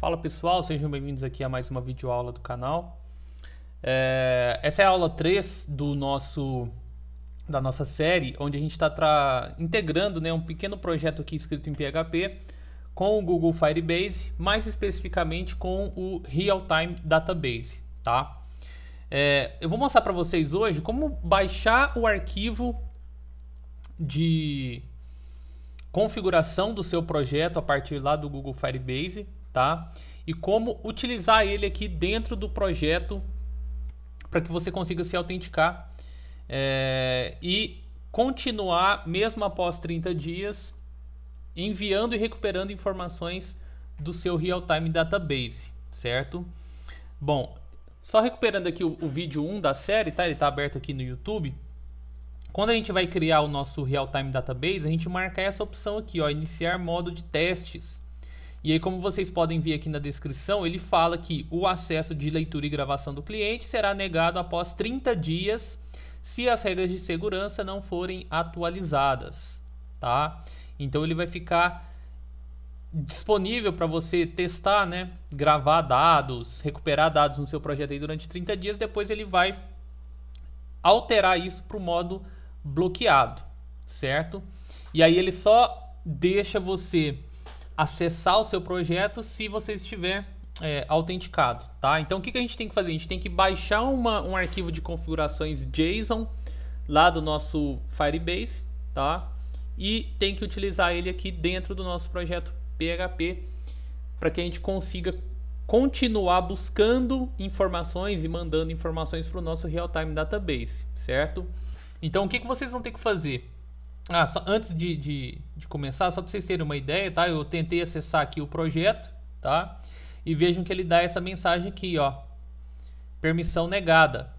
Fala pessoal, sejam bem-vindos aqui a mais uma videoaula do canal. É, essa é a aula 3 do nosso, da nossa série, onde a gente está integrando né, um pequeno projeto aqui escrito em PHP com o Google Firebase, mais especificamente com o Real-Time Database. Tá? É, eu vou mostrar para vocês hoje como baixar o arquivo de configuração do seu projeto a partir lá do Google Firebase tá? E como utilizar ele aqui dentro do projeto para que você consiga se autenticar é, e continuar, mesmo após 30 dias, enviando e recuperando informações do seu real-time database, certo? Bom, só recuperando aqui o, o, vídeo 1 da série, tá? Ele está aberto aqui no YouTube. Quando a gente vai criar o nosso real-time database, a gente marca essa opção aqui, ó, iniciar modo de testes. E aí, como vocês podem ver aqui na descrição, ele fala que o acesso de leitura e gravação do cliente será negado após 30 dias se as regras de segurança não forem atualizadas, tá? Então ele vai ficar disponível para você testar, né? Gravar dados, recuperar dados no seu projeto aí durante 30 dias, depois ele vai alterar isso para o modo bloqueado, certo? E aí ele só deixa você acessar o seu projeto se você estiver é, autenticado, tá? Então o que, que a gente tem que fazer? A gente tem que baixar uma, um arquivo de configurações JSON lá do nosso Firebase, tá? E tem que utilizar ele aqui dentro do nosso projeto PHP para que a gente consiga continuar buscando informações e mandando informações para o nosso real-time database, certo? Então o que, que vocês vão ter que fazer? Ah, só, antes de, de, de começar, só para vocês terem uma ideia, tá? Eu tentei acessar aqui o projeto, tá? E vejam que ele dá essa mensagem aqui, ó. Permissão negada,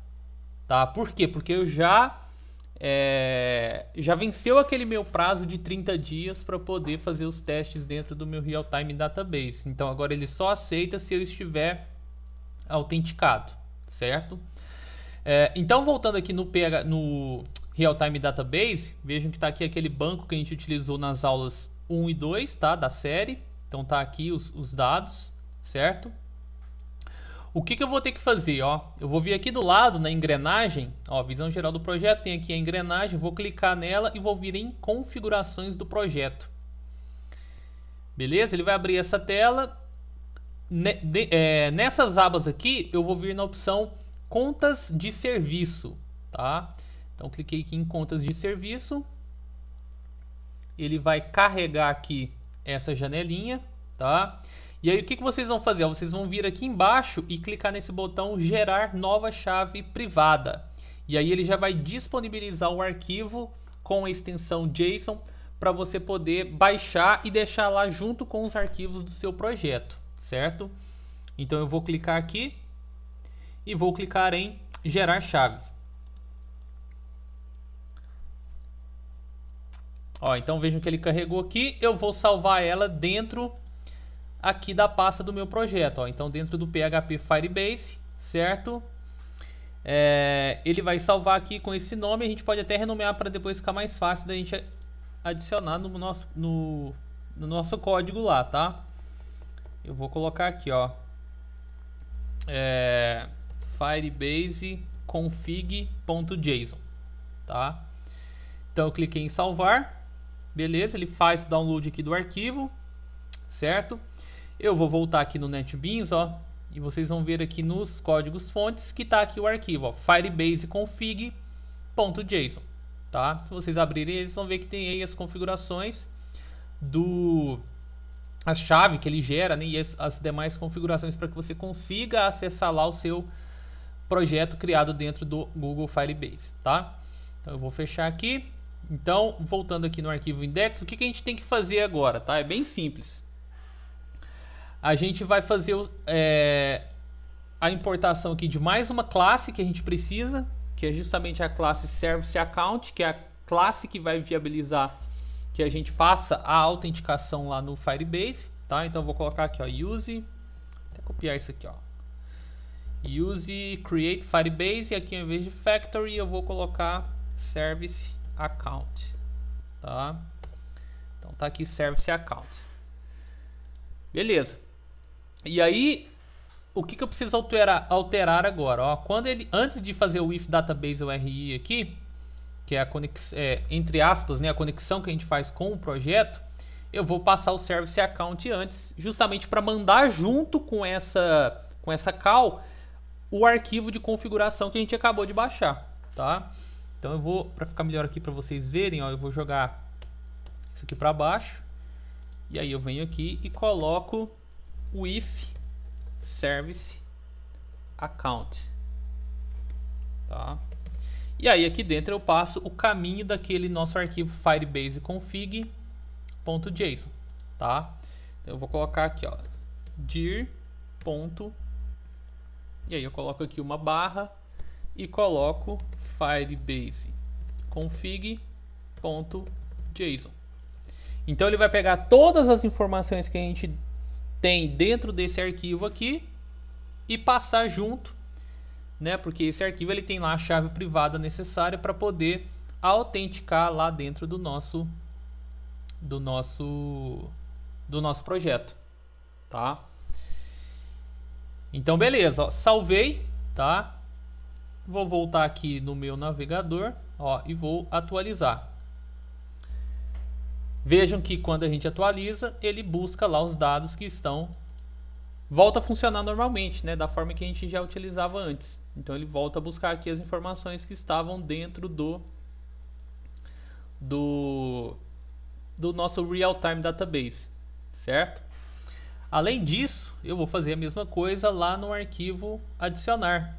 tá? Por quê? Porque eu já é, já venceu aquele meu prazo de 30 dias para poder fazer os testes dentro do meu real time database. Então agora ele só aceita se eu estiver autenticado, certo? É, então voltando aqui no, PH, no Real Time Database, vejam que está aqui aquele banco que a gente utilizou nas aulas 1 e 2 tá? da série. Então tá aqui os, os dados, certo? O que, que eu vou ter que fazer? Ó? Eu vou vir aqui do lado na engrenagem, ó, visão geral do projeto, tem aqui a engrenagem, vou clicar nela e vou vir em configurações do projeto. Beleza? Ele vai abrir essa tela. É, nessas abas aqui, eu vou vir na opção contas de serviço, Tá? Então cliquei aqui em contas de serviço. Ele vai carregar aqui essa janelinha, tá? E aí o que, que vocês vão fazer? Vocês vão vir aqui embaixo e clicar nesse botão gerar nova chave privada. E aí ele já vai disponibilizar o arquivo com a extensão JSON para você poder baixar e deixar lá junto com os arquivos do seu projeto, certo? Então eu vou clicar aqui e vou clicar em gerar chaves. Ó, então vejam que ele carregou aqui. Eu vou salvar ela dentro aqui da pasta do meu projeto. Ó. Então dentro do PHP Firebase, certo? É, ele vai salvar aqui com esse nome. A gente pode até renomear para depois ficar mais fácil da gente adicionar no nosso, no, no nosso código lá, tá? Eu vou colocar aqui, ó. É, Firebase config.json, tá? Então eu cliquei em salvar. Beleza, ele faz o download aqui do arquivo, certo? Eu vou voltar aqui no NetBeans, ó, e vocês vão ver aqui nos códigos fontes que está aqui o arquivo, ó, firebase config.json, tá? Se vocês abrirem, eles vão ver que tem aí as configurações do a chave que ele gera né, e as, as demais configurações para que você consiga acessar lá o seu projeto criado dentro do Google Firebase, tá? Então eu vou fechar aqui. Então, voltando aqui no arquivo index, o que, que a gente tem que fazer agora, tá? É bem simples. A gente vai fazer é, a importação aqui de mais uma classe que a gente precisa, que é justamente a classe ServiceAccount, que é a classe que vai viabilizar que a gente faça a autenticação lá no Firebase, tá? Então, vou colocar aqui, ó, use, até copiar isso aqui, ó. Use create Firebase e aqui, em vez de factory, eu vou colocar service account, tá? Então tá aqui service account. Beleza. E aí o que, que eu preciso alterar, alterar agora? Ó, quando ele, antes de fazer o if database URI aqui, que é a conex, é, entre aspas, né, a conexão que a gente faz com o projeto, eu vou passar o service account antes, justamente para mandar junto com essa com essa call o arquivo de configuração que a gente acabou de baixar, tá? Então eu vou, para ficar melhor aqui para vocês verem, ó, eu vou jogar isso aqui para baixo. E aí eu venho aqui e coloco o if service account. Tá? E aí aqui dentro eu passo o caminho daquele nosso arquivo firebase config.json, tá? Então eu vou colocar aqui, ó, dir ponto e aí eu coloco aqui uma barra e coloco firebase config.json. Então ele vai pegar todas as informações que a gente tem dentro desse arquivo aqui e passar junto, né? Porque esse arquivo ele tem lá a chave privada necessária para poder autenticar lá dentro do nosso do nosso do nosso projeto, tá? Então beleza, ó, salvei, tá? Vou voltar aqui no meu navegador ó, e vou atualizar. Vejam que quando a gente atualiza, ele busca lá os dados que estão... Volta a funcionar normalmente, né? Da forma que a gente já utilizava antes. Então ele volta a buscar aqui as informações que estavam dentro do... Do, do nosso Real-Time Database, certo? Além disso, eu vou fazer a mesma coisa lá no arquivo adicionar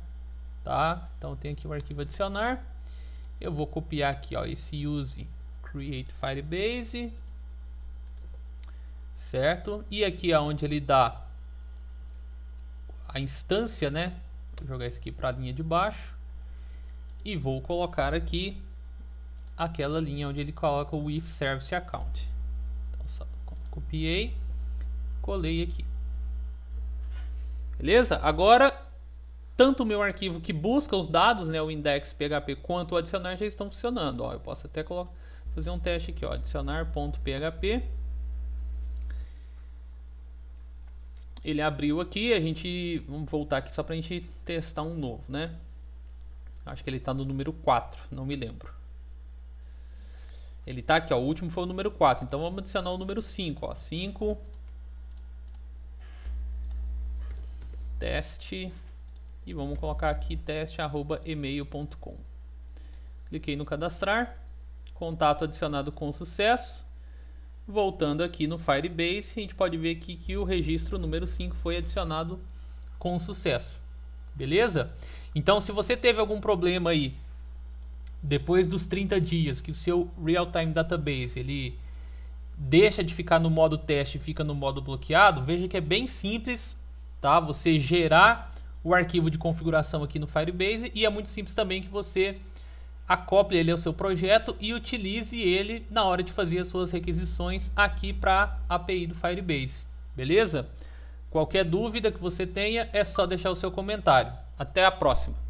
tá? Então tem aqui o arquivo adicionar. Eu vou copiar aqui, ó, esse use create firebase, certo? E aqui aonde é ele dá a instância, né? Vou jogar isso aqui para a linha de baixo e vou colocar aqui aquela linha onde ele coloca o if service account. Então só copiei, colei aqui. Beleza? Agora tanto o meu arquivo que busca os dados, né, o index.php, quanto o adicionar já estão funcionando. Ó, eu posso até colocar, fazer um teste aqui, adicionar.php. Ele abriu aqui, a gente, vamos voltar aqui só para a gente testar um novo, né? Acho que ele está no número 4, não me lembro. Ele está aqui, ó, o último foi o número 4, então vamos adicionar o número 5, ó, 5 teste e vamos colocar aqui teste@email.com. Cliquei no cadastrar, contato adicionado com sucesso. Voltando aqui no Firebase, a gente pode ver aqui que o registro número 5 foi adicionado com sucesso. Beleza? Então, se você teve algum problema aí depois dos 30 dias que o seu real-time database ele deixa de ficar no modo teste e fica no modo bloqueado, veja que é bem simples, tá? Você gerar o arquivo de configuração aqui no Firebase e é muito simples também que você acople ele ao seu projeto e utilize ele na hora de fazer as suas requisições aqui para a API do Firebase, beleza? Qualquer dúvida que você tenha é só deixar o seu comentário. Até a próxima!